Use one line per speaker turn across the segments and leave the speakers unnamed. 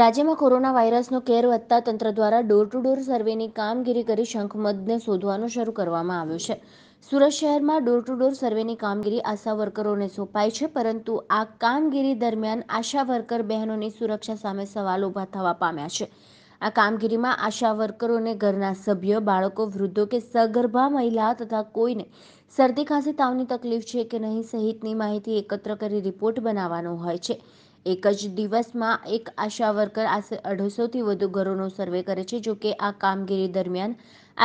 રાજ્યમાં કોરોના વાયરસનો કેર વધતા તંત્ર દ્વારા ડોર ટુ ડોર સર્વેની કામગીરી કરી શંખમદને શોધવાનું શરૂ કરવામાં આવ્યું છે સુરત શહેરમાં ડોર ટુ ડોર સર્વેની કામગીરી આશા વર્કરોને સોંપાય છે પરંતુ આ કામગીરી દરમિયાન આશા વર્કર બહેનોની સુરક્ષા સામે સવાલ ઊભા થવા પામ્યા છે આ કામગીરીમાં આશા વર્કરોને ઘરના સભ્ય બાળકો વૃદ્ધો કે સગર્ભા મહિલા તથા કોઈને શરદી ખાંસી તાવની તકલીફ છે કે નહીં સહિતની માહિતી એકત્ર કરી રિપોર્ટ બનાવવાનો હોય છે એક જ દિવસમાં એક આશા વર્કર આશરે અઢીસોથી વધુ ઘરોનો સર્વે કરે છે જોકે આ કામગીરી દરમિયાન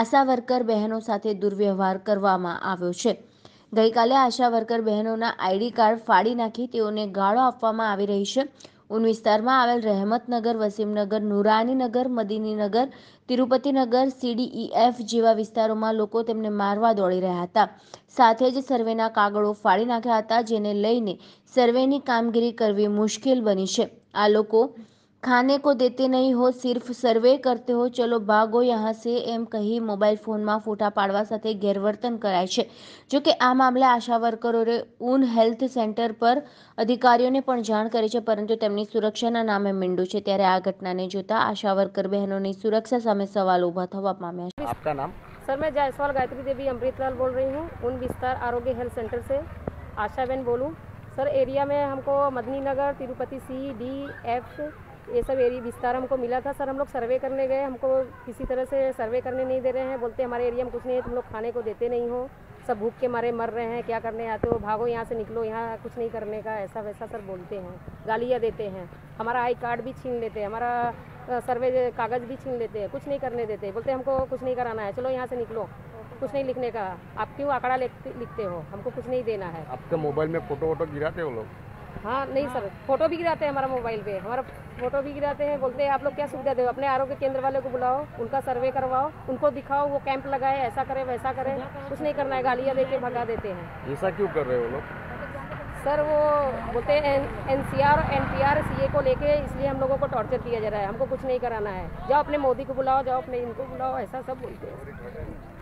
આશા વર્કર બહેનો સાથે દુર્વ્યવહાર કરવામાં આવ્યો છે ગઈકાલે આશા વર્કર બહેનોના આઈડી કાર્ડ ફાડી નાખી તેઓને ગાળો આપવામાં આવી રહી છે ઉન વિસ્તારમાં આવેલ રહેમતનગર વસીમનગર નુરાનીનગર મદિનીનગર તિરુપતિનગર સીડીઈએફ જેવા વિસ્તારોમાં લોકો તેમને મારવા દોડી રહ્યા હતા સાથે જ સર્વેના કાગળો ફાડી નાખ્યા હતા જેને લઈને સર્વેની કામગીરી કરવી મુશ્કેલ બની છે આ લોકો ખાને को દેતે નહીં હો સિર્ફ સર્વે કરતે હો ચલો ભાગો યહાં સે એમ કહી મોબાઈલ ફોનમાં ફોટા પાડવા સાથે ગેરવર્તન કરાય છે જો કે આ મામલે આશા વર્કરોએ ઉન હેલ્થ સેન્ટર પર અધિકારીઓને પણ જાણ કરી છે પરંતુ તેમની સુરક્ષાના નામે મીંડું છે ત્યારે આ ઘટનાને જોતા આશા વર્કર બહેનોની સુરક્ષા સામે સવાલ ઊભા થવા પામ્યા છે આપકા નામ
સર મેં જાયસવાલ ગાયત્રી દેવી અમૃતલાલ બોલ રહી હું ઉન વિસ્તાર આરોગ્ય હેલ્થ સેન્ટર સે આશાબેન બોલું સર એરિયા મેં હમકો મદની નગર તિરુપતિ સી ડી એફ ये सब एरिया विस्तार हमको मिला था सर हम लोग सर्वे करने गए हमको किसी तरह से सर्वे करने नहीं दे रहे हैं बोलते हमारे एरिया में कुछ नहीं है तुम लोग खाने को देते नहीं हो सब भूख के मारे मर रहे हैं क्या करने आते हो भागो यहाँ से निकलो यहाँ कुछ नहीं करने का ऐसा वैसा सर बोलते हैं गालियाँ देते हैं हमारा आई कार्ड भी छीन लेते हैं हमारा सर्वे कागज़ भी छीन लेते हैं कुछ नहीं करने देते बोलते हमको कुछ नहीं कराना है चलो यहाँ से निकलो कुछ नहीं लिखने का आप क्यों आंकड़ा लिखते हो हमको कुछ नहीं देना है आपके मोबाइल में फोटो वोटो गिराते हो लोग हाँ नहीं सर हाँ। फोटो भी गिराते हैं हमारा मोबाइल पे हमारा फोटो भी गिराते हैं बोलते हैं आप लोग क्या सुविधा दे अपने आरोग्य केंद्र वाले को बुलाओ उनका सर्वे करवाओ उनको दिखाओ वो कैंप लगाए ऐसा करे वैसा करे कुछ नहीं करना है गालियाँ दे के भगा देते हैं ऐसा क्यों कर रहे हो लोग सर वो बोलते हैं N C R N P R C A को लेके इसलिए हम लोगों को टॉर्चर किया जा रहा है हमको कुछ नहीं कराना है जाओ अपने मोदी को बुलाओ जाओ अपने इनको बुलाओ ऐसा सब बोलते हैं